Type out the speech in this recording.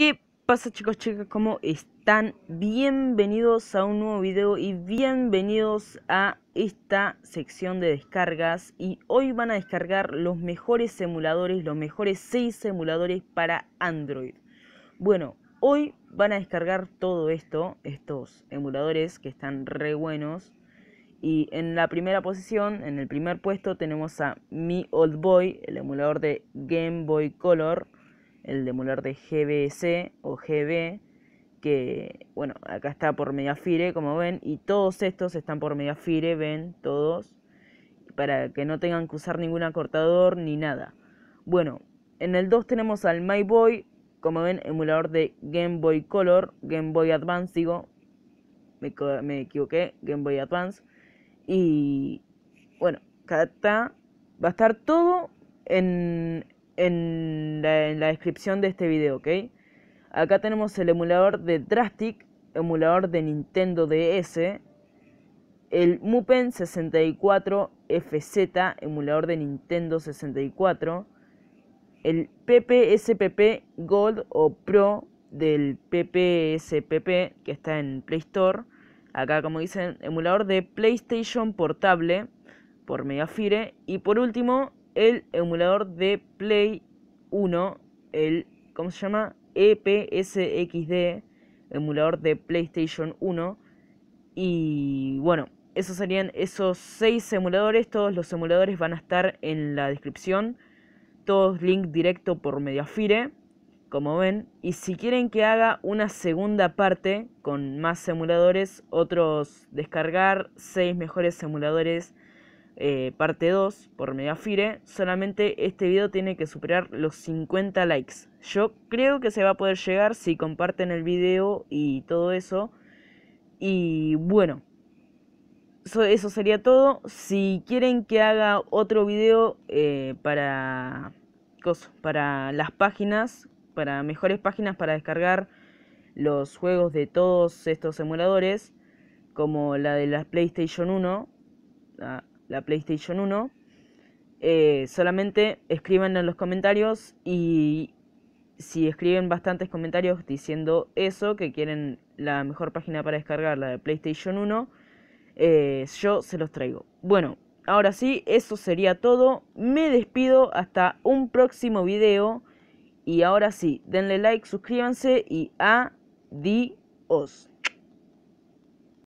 ¿Qué pasa chicos, chicas? ¿Cómo están? Bienvenidos a un nuevo video y bienvenidos a esta sección de descargas y hoy van a descargar los mejores emuladores, los mejores 6 emuladores para Android. Bueno, hoy van a descargar todo esto, estos emuladores que están re buenos. Y en la primera posición, en el primer puesto, tenemos a Mi Old Boy, el emulador de Game Boy Color el emulador de GBC o GB, que bueno, acá está por Mediafire, como ven, y todos estos están por Mediafire, ven, todos, para que no tengan que usar ningún acortador ni nada. Bueno, en el 2 tenemos al My Boy, como ven, emulador de Game Boy Color, Game Boy Advance, digo, me, me equivoqué, Game Boy Advance, y bueno, acá está, va a estar todo en, en la, descripción de este video, ¿ok? Acá tenemos el emulador de Drastic, emulador de Nintendo DS, el Mupen 64 FZ, emulador de Nintendo 64, el PPSPP Gold o Pro del PPSPP que está en Play Store, acá como dicen, emulador de PlayStation portable por Megafire y por último el emulador de Play 1, el, ¿cómo se llama? EPSXD, emulador de PlayStation 1. Y bueno, esos serían esos 6 emuladores. Todos los emuladores van a estar en la descripción. Todos link directo por Mediafire, como ven. Y si quieren que haga una segunda parte con más emuladores, otros descargar 6 mejores emuladores eh, parte 2 por Megafire, solamente este video tiene que superar los 50 likes. Yo creo que se va a poder llegar si comparten el video y todo eso. Y bueno, eso, sería todo. Si quieren que haga otro video eh, para, para las páginas, para mejores páginas para descargar los juegos de todos estos emuladores, como la de la PlayStation 1 la PlayStation 1. Eh, solamente escriban en los comentarios y si escriben bastantes comentarios diciendo eso, que quieren la mejor página para descargar, la de PlayStation 1, eh, yo se los traigo. Bueno, ahora sí, eso sería todo. Me despido hasta un próximo video. Y ahora sí, denle like, suscríbanse y adiós.